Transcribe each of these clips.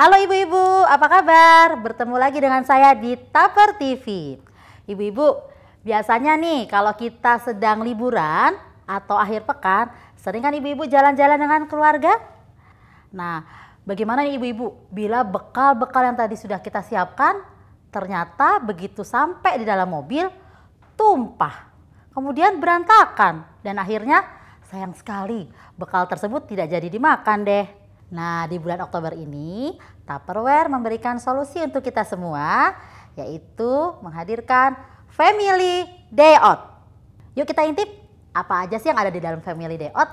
Halo ibu-ibu, apa kabar? Bertemu lagi dengan saya di Taper TV. Ibu-ibu, biasanya nih kalau kita sedang liburan atau akhir pekan, sering kan ibu-ibu jalan-jalan dengan keluarga? Nah, bagaimana nih ibu-ibu bila bekal-bekal yang tadi sudah kita siapkan ternyata begitu sampai di dalam mobil tumpah, kemudian berantakan dan akhirnya sayang sekali bekal tersebut tidak jadi dimakan deh. Nah, di bulan Oktober ini, Tupperware memberikan solusi untuk kita semua, yaitu menghadirkan Family Day Out. Yuk kita intip apa aja sih yang ada di dalam Family Day Out?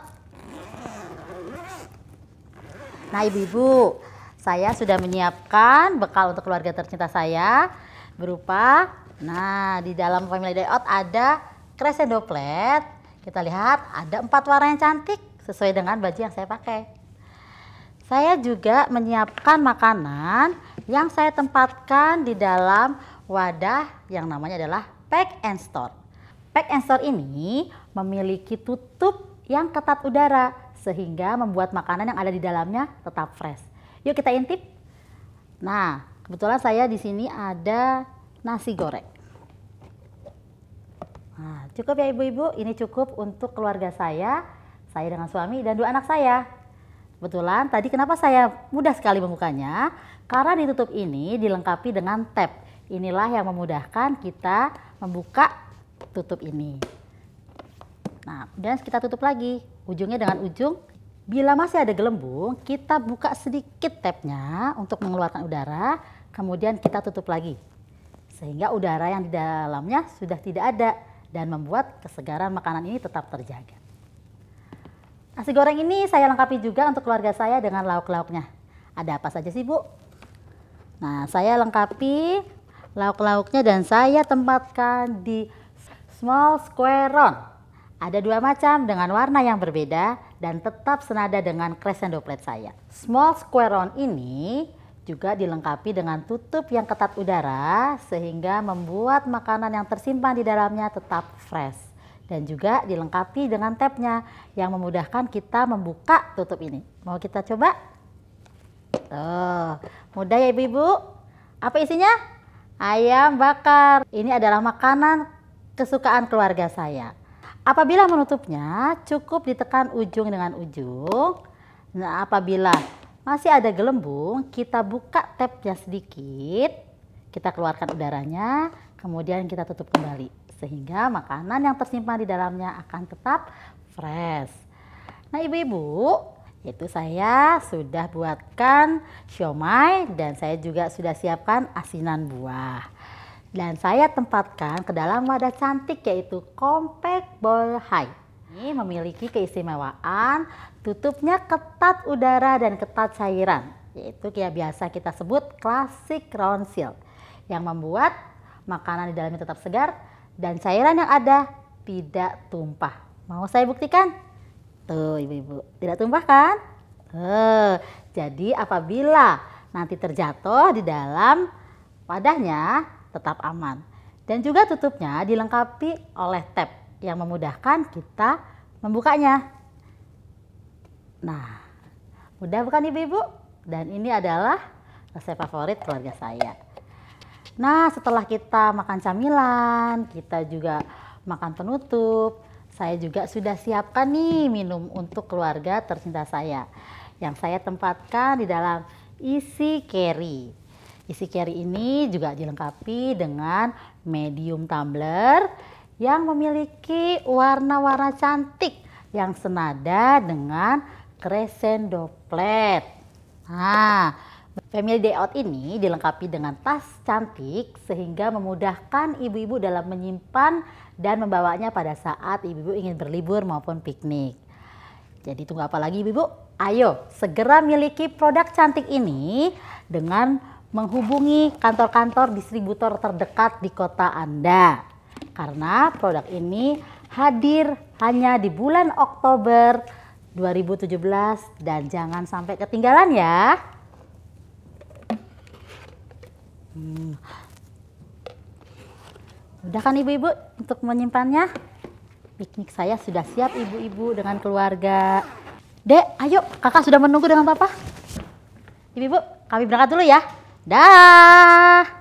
Nah, ibu-ibu, saya sudah menyiapkan bekal untuk keluarga tercinta saya berupa nah di dalam Family Day Out ada crescendo plate Kita lihat ada empat warna yang cantik sesuai dengan baju yang saya pakai. Saya juga menyiapkan makanan yang saya tempatkan di dalam wadah yang namanya adalah pack and store. Pack and store ini memiliki tutup yang ketat udara sehingga membuat makanan yang ada di dalamnya tetap fresh. Yuk kita intip. Nah, kebetulan saya di sini ada nasi goreng. Nah, cukup ya ibu-ibu, ini cukup untuk keluarga saya, saya dengan suami dan dua anak saya. Kebetulan tadi kenapa saya mudah sekali membukanya? Karena ditutup ini dilengkapi dengan tab. Inilah yang memudahkan kita membuka tutup ini. Nah, kemudian kita tutup lagi. Ujungnya dengan ujung. Bila masih ada gelembung, kita buka sedikit tabnya untuk mengeluarkan udara. Kemudian kita tutup lagi. Sehingga udara yang di dalamnya sudah tidak ada dan membuat kesegaran makanan ini tetap terjaga. Nasi goreng ini saya lengkapi juga untuk keluarga saya dengan lauk-lauknya. Ada apa saja sih, Bu? Nah, saya lengkapi lauk-lauknya dan saya tempatkan di small square round. Ada dua macam dengan warna yang berbeda dan tetap senada dengan crescendo plate saya. Small square round ini juga dilengkapi dengan tutup yang ketat udara sehingga membuat makanan yang tersimpan di dalamnya tetap fresh dan juga dilengkapi dengan tabnya yang memudahkan kita membuka tutup ini. Mau kita coba? Tuh, mudah ya ibu-ibu. Apa isinya? Ayam bakar. Ini adalah makanan kesukaan keluarga saya. Apabila menutupnya, cukup ditekan ujung dengan ujung. Nah, apabila masih ada gelembung, kita buka tabnya sedikit. Kita keluarkan udaranya, kemudian kita tutup kembali sehingga makanan yang tersimpan di dalamnya akan tetap fresh. Nah, ibu-ibu, itu saya sudah buatkan siomay dan saya juga sudah siapkan asinan buah. Dan saya tempatkan ke dalam wadah cantik yaitu compact bowl high. Ini memiliki keistimewaan tutupnya ketat udara dan ketat cairan yaitu kayak biasa kita sebut classic round seal yang membuat makanan di dalamnya tetap segar dan cairan yang ada tidak tumpah. Mau saya buktikan? Tuh ibu-ibu, tidak tumpah kan? Tuh. Jadi apabila nanti terjatuh di dalam wadahnya tetap aman. Dan juga tutupnya dilengkapi oleh tab yang memudahkan kita membukanya. Nah, mudah bukan ibu-ibu? Dan ini adalah resep favorit keluarga saya. Nah, setelah kita makan camilan, kita juga makan penutup. Saya juga sudah siapkan nih minum untuk keluarga tercinta saya yang saya tempatkan di dalam isi carry. Isi carry ini juga dilengkapi dengan medium tumbler yang memiliki warna-warna cantik yang senada dengan crescendo plate. Nah, Family Day Out ini dilengkapi dengan tas cantik sehingga memudahkan ibu-ibu dalam menyimpan dan membawanya pada saat ibu-ibu ingin berlibur maupun piknik. Jadi tunggu apa lagi ibu-ibu? Ayo segera miliki produk cantik ini dengan menghubungi kantor-kantor distributor terdekat di kota Anda. Karena produk ini hadir hanya di bulan Oktober 2017 dan jangan sampai ketinggalan ya. Hmm. Udah kan ibu-ibu untuk menyimpannya? Piknik saya sudah siap ibu-ibu dengan keluarga. Dek, ayo kakak sudah menunggu dengan papa. Ibu-ibu, kami berangkat dulu ya. Dah.